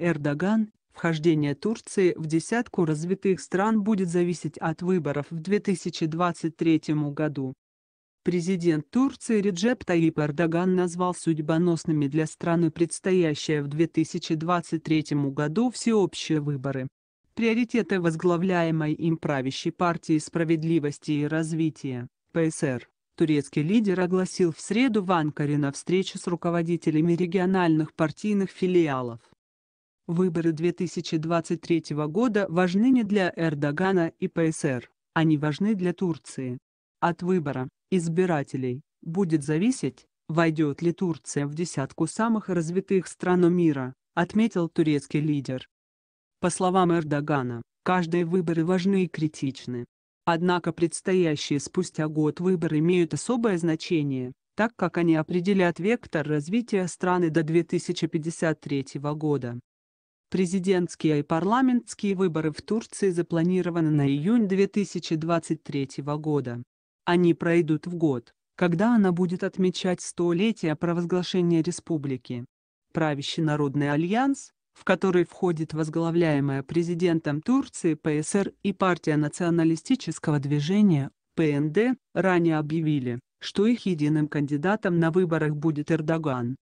Эрдоган, вхождение Турции в десятку развитых стран будет зависеть от выборов в 2023 году. Президент Турции Реджеп Таип Эрдоган назвал судьбоносными для страны предстоящие в 2023 году всеобщие выборы. Приоритеты возглавляемой им правящей партии справедливости и развития, ПСР, турецкий лидер огласил в среду в Анкаре на встрече с руководителями региональных партийных филиалов. Выборы 2023 года важны не для Эрдогана и ПСР, они важны для Турции. От выбора избирателей будет зависеть, войдет ли Турция в десятку самых развитых стран мира, отметил турецкий лидер. По словам Эрдогана, каждые выборы важны и критичны. Однако предстоящие спустя год выборы имеют особое значение, так как они определят вектор развития страны до 2053 года. Президентские и парламентские выборы в Турции запланированы на июнь 2023 года. Они пройдут в год, когда она будет отмечать столетие провозглашения республики. Правящий народный альянс, в который входит возглавляемая президентом Турции ПСР и партия националистического движения, ПНД, ранее объявили, что их единым кандидатом на выборах будет Эрдоган.